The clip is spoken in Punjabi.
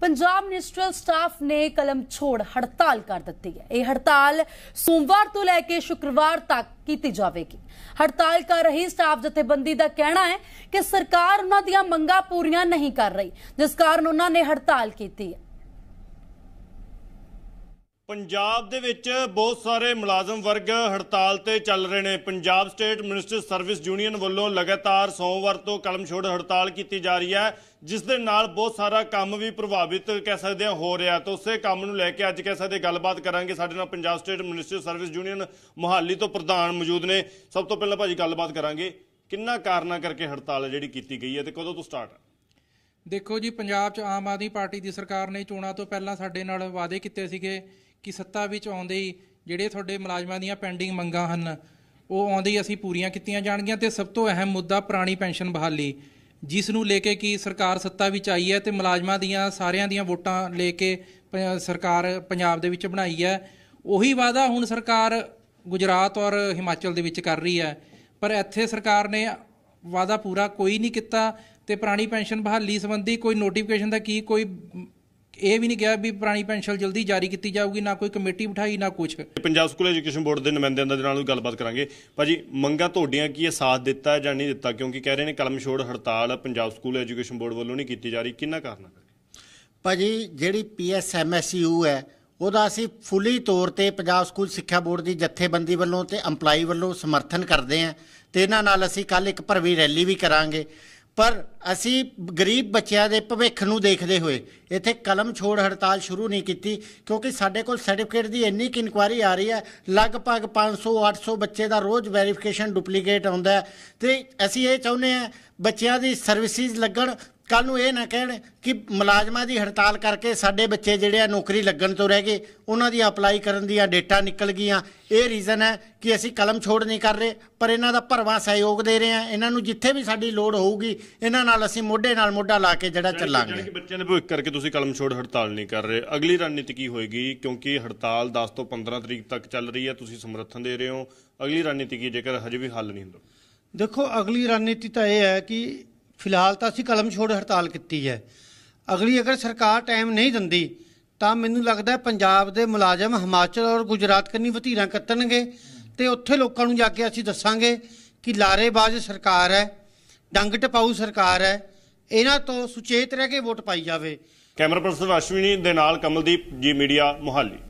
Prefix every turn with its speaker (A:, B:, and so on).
A: ਪੰਜਾਬ ਮਿਨਿਸਟਰਲ ਸਟਾਫ ਨੇ ਕਲਮ ਛੋੜ ਹੜਤਾਲ ਕਰ ਦਿੱਤੀ ਹੈ ਇਹ ਹੜਤਾਲ ਸੋਮਵਾਰ ਤੋਂ ਲੈ ਕੇ ਸ਼ੁੱਕਰਵਾਰ ਤੱਕ ਕੀਤੀ ਜਾਵੇਗੀ ਹੜਤਾਲ ਕਰ ਰਹੀ ਸਟਾਫ ਜਥੇਬੰਦੀ ਦਾ ਕਹਿਣਾ ਹੈ ਕਿ ਸਰਕਾਰ ਉਹਨਾਂ ਦੀਆਂ ਮੰਗਾਂ ਪੂਰੀਆਂ ਨਹੀਂ ਕਰ ਰਹੀ ਜਿਸ ਕਾਰਨ ਉਹਨਾਂ ਨੇ ਹੜਤਾਲ ਕੀਤੀ ਹੈ
B: ਪੰਜਾਬ ਦੇ ਵਿੱਚ ਬਹੁਤ ਸਾਰੇ ਮੁਲਾਜ਼ਮ ਵਰਗ ਹੜਤਾਲ ਤੇ ਚੱਲ ਰਹੇ ਨੇ Punjab state minister service union ਵੱਲੋਂ ਲਗਾਤਾਰ ਸੋਮਵਾਰ ਤੋਂ ਕਲਮ ਛੋੜ ਹੜਤਾਲ ਕੀਤੀ ਜਾ ਰਹੀ ਹੈ ਜਿਸ ਦੇ ਨਾਲ ਬਹੁਤ ਸਾਰਾ ਕੰਮ ਵੀ ਪ੍ਰਭਾਵਿਤ ਕਹਿ ਸਕਦੇ ਆ ਹੋ ਰਿਹਾ ਤਾਂ ਉਸੇ ਕੰਮ ਨੂੰ ਲੈ ਕੇ ਅੱਜ ਕਹਿ ਸਕਦੇ ਗੱਲਬਾਤ ਕਰਾਂਗੇ ਸਾਡੇ ਨਾਲ Punjab state minister service union Mohali ਤੋਂ ਪ੍ਰਧਾਨ ਮੌਜੂਦ ਨੇ ਸਭ ਤੋਂ ਪਹਿਲਾਂ ਭਾਜੀ ਗੱਲਬਾਤ ਕਰਾਂਗੇ ਕਿੰਨਾ ਕਾਰਨਾ ਕਰਕੇ ਹੜਤਾਲ ਜਿਹੜੀ ਕੀਤੀ ਗਈ ਹੈ ਤੇ ਕਦੋਂ ਤੋਂ ਸਟਾਰਟ ਹੈ
A: ਦੇਖੋ ਜੀ ਪੰਜਾਬ 'ਚ ਆਮ ਆਦਮੀ ਪਾਰਟੀ ਦੀ ਸਰਕਾਰ ਨੇ ਚੋਣਾਂ ਤੋਂ ਪਹਿਲਾਂ ਸਾਡੇ ਨਾਲ ਵਾਅਦੇ ਕੀਤੇ ਸੀਗੇ ਕਿ ਸੱਤਾ ਵਿੱਚ ਆਉਂਦੇ ਹੀ ਜਿਹੜੇ ਤੁਹਾਡੇ ਮੁਲਾਜ਼ਮਾਂ ਦੀਆਂ ਪੈਂਡਿੰਗ ਮੰਗਾਂ ਹਨ ਉਹ ਆਉਂਦੇ ਹੀ ਅਸੀਂ ਪੂਰੀਆਂ ਕੀਤੀਆਂ ਜਾਣਗੀਆਂ ਤੇ ਸਭ ਤੋਂ ਅਹਿਮ ਮੁੱਦਾ ਪੁਰਾਣੀ ਪੈਨਸ਼ਨ ਬਹਾਲੀ ਜਿਸ ਨੂੰ ਲੈ ਕੇ ਕੀ ਸਰਕਾਰ ਸੱਤਾ ਵਿੱਚ ਆਈ ਹੈ ਤੇ ਮੁਲਾਜ਼ਮਾਂ ਦੀਆਂ ਸਾਰਿਆਂ ਦੀਆਂ ਵੋਟਾਂ ਲੈ ਕੇ ਸਰਕਾਰ ਪੰਜਾਬ ਦੇ ਵਿੱਚ ਬਣਾਈ ਹੈ ਉਹੀ ਵਾਅਦਾ ਹੁਣ ਸਰਕਾਰ ਗੁਜਰਾਤ ਔਰ ਹਿਮਾਚਲ ਦੇ ਵਿੱਚ ਕਰ ਰਹੀ ਹੈ ਪਰ ਇੱਥੇ ਸਰਕਾਰ ਨੇ ਵਾਅਦਾ ਪੂਰਾ ਕੋਈ ਨਹੀਂ ਕੀਤਾ ਤੇ ਪੁਰਾਣੀ ਪੈਨਸ਼ਨ ਬਹਾਲੀ ਸੰਬੰਧੀ ਕੋਈ ਨੋਟੀਫਿਕੇਸ਼ਨ ਦਾ ਕੀ ਕੋਈ ਇਹ ਵੀ ਨਹੀਂ ਕਿਹਾ ਵੀ ਪੁਰਾਣੀ ਪੈਨਸ਼ਨ ਜਲਦੀ ਜਾਰੀ ਕੀਤੀ ਜਾਊਗੀ ਨਾ ਕੋਈ ਕਮੇਟੀ ਬਿਠਾਈ ਨਾ ਕੁਝ
B: ਪੰਜਾਬ ਸਕੂਲ ਐਜੂਕੇਸ਼ਨ ਬੋਰਡ ਦੇ ਨੁਮਾਇੰਦਿਆਂ ਦੇ ਨਾਲ ਗੱਲਬਾਤ ਕਰਾਂਗੇ ਭਾਜੀ ਮੰਗਾ ਤੁਹਾਡੀਆਂ ਕੀ ਇਹ ਸਾਥ ਦਿੱਤਾ ਜਾਂ ਨਹੀਂ ਦਿੱਤਾ ਕਿਉਂਕਿ ਕਹਿ ਰਹੇ ਨੇ ਕਲਮ ਛੋੜ ਹੜਤਾਲ ਪੰਜਾਬ ਸਕੂਲ ਐਜੂਕੇਸ਼ਨ ਬੋਰਡ ਵੱਲੋਂ ਨਹੀਂ ਕੀਤੀ ਜਾ ਰਹੀ ਕਿੰਨਾ ਕਾਰਨ ਹੈ
C: ਭਾਜੀ ਜਿਹੜੀ ਪੀਐਸਐਮਐਸਯੂ ਹੈ ਉਹਦਾ ਅਸੀਂ ਫੁੱਲੀ ਤੌਰ ਤੇ ਪੰਜਾਬ ਸਕੂਲ ਸਿੱਖਿਆ ਬੋਰਡ ਦੀ ਜਥੇਬੰਦੀ ਵੱਲੋਂ ਤੇ ਐਮਪਲਾਈ ਵੱਲੋਂ ਸਮਰਥਨ ਕਰਦੇ ਆਂ ਤੇ ਇਹਨਾਂ ਨਾਲ ਅਸੀਂ ਕੱਲ ਇੱਕ ਭਰਵੀ ਰੈਲੀ ਵੀ ਕਰਾਂਗੇ ਪਰ ਅਸੀਂ ਗਰੀਬ ਬੱਚਿਆਂ ਦੇ ਭਵਿੱਖ ਨੂੰ ਦੇਖਦੇ ਹੋਏ ਇੱਥੇ ਕਲਮ ਛੋੜ ਹੜਤਾਲ ਸ਼ੁਰੂ ਨਹੀਂ ਕੀਤੀ ਕਿਉਂਕਿ ਸਾਡੇ ਕੋਲ ਸਰਟੀਫਿਕੇਟ ਦੀ ਇੰਨੀ ਕਿ ਇਨਕੁਆਰੀ ਆ ਰਹੀ ਹੈ ਲਗਭਗ 500 800 ਬੱਚੇ ਦਾ ਰੋਜ਼ ਵੈਰੀਫਿਕੇਸ਼ਨ ਡੁਪਲੀਕੇਟ ਆਉਂਦਾ ਤੇ ਅਸੀਂ ਇਹ ਚਾਹੁੰਦੇ ਆ ਬੱਚਿਆਂ ਦੀ ਸਰਵਿਸਿਜ਼ ਲੱਗਣ ਕੱਲ ਨੂੰ ਇਹ ਨਾ ਕਹਿਣ ਕਿ ਮੁਲਾਜ਼ਮਾਂ ਦੀ ਹੜਤਾਲ ਕਰਕੇ ਸਾਡੇ ਬੱਚੇ ਜਿਹੜੇ ਆ ਨੌਕਰੀ ਲੱਗਣ ਤੋਂ ਰਹਿ ਗਏ ਉਹਨਾਂ ਦੀ ਅਪਲਾਈ ਕਰਨ ਦੀਆਂ ਡੇਟਾ ਨਿਕਲ ਗਈਆਂ ਇਹ ਰੀਜ਼ਨ ਹੈ ਕਿ ਅਸੀਂ ਕਲਮ ਛੋੜ ਨਹੀਂ ਕਰ ਰਹੇ ਪਰ ਇਹਨਾਂ ਦਾ ਭਰਵਾ ਸਹਿਯੋਗ ਦੇ ਰਹੇ ਆ ਇਹਨਾਂ ਨੂੰ ਜਿੱਥੇ ਵੀ ਸਾਡੀ ਲੋੜ ਹੋਊਗੀ ਇਹਨਾਂ ਨਾਲ ਅਸੀਂ ਮੋਢੇ ਨਾਲ ਮੋਢਾ ਲਾ ਕੇ ਜਿਹੜਾ ਚੱਲਾਂਗੇ
B: ਬੱਚਿਆਂ ਦੇ ਭੁੱਖ ਕਰਕੇ ਤੁਸੀਂ ਕਲਮ ਛੋੜ ਹੜਤਾਲ ਨਹੀਂ ਕਰ ਰਹੇ ਅਗਲੀ ਰਣਨੀਤੀ ਕੀ ਹੋਏਗੀ ਕਿਉਂਕਿ ਹੜਤਾਲ 10 ਤੋਂ 15 ਤਰੀਕ ਤੱਕ ਚੱਲ ਰਹੀ ਹੈ ਤੁਸੀਂ ਸਮਰਥਨ ਦੇ ਰਹੇ ਹੋ ਅਗਲੀ ਰਣਨੀਤੀ ਕੀ ਜੇਕਰ ਹਜੇ ਵੀ ਹੱਲ ਨਹੀਂ ਹੁੰਦਾ
D: ਦੇਖੋ ਅਗਲੀ ਰਣਨੀਤੀ ਤਾਂ ਇਹ ਹੈ ਕਿ ਫਿਲਹਾਲ ਤਾਂ ਅਸੀਂ ਕਲਮ ਛੋੜ ਹੜਤਾਲ ਕੀਤੀ ਹੈ ਅਗਲੀ ਅਗਰ ਸਰਕਾਰ ਟਾਈਮ ਨਹੀਂ ਦਿੰਦੀ ਤਾਂ ਮੈਨੂੰ ਲੱਗਦਾ ਪੰਜਾਬ ਦੇ ਮੁਲਾਜ਼ਮ ਹਿਮਾਚਲ ਔਰ ਗੁਜਰਾਤ ਕੰਨੀ ਵਤੀਰਾਂ ਕੱਤਣਗੇ ਤੇ ਉੱਥੇ ਲੋਕਾਂ ਨੂੰ ਜਾ ਕੇ ਅਸੀਂ ਦੱਸਾਂਗੇ ਕਿ ਲਾਰੇਬਾਜ਼ ਸਰਕਾਰ ਹੈ ਡੰਗ ਟਪਾਉ ਸਰਕਾਰ ਹੈ ਇਹਨਾਂ ਤੋਂ ਸੁਚੇਤ ਰਹਿ ਕੇ ਵੋਟ ਪਾਈ ਜਾਵੇ ਕੈਮਰਾ ਪਰਸਨ ਅਸ਼ਵਨੀ ਦੇ ਨਾਲ ਕਮਲਦੀਪ ਜੀ ਮੀਡੀਆ ਮੁਹਾਲੀ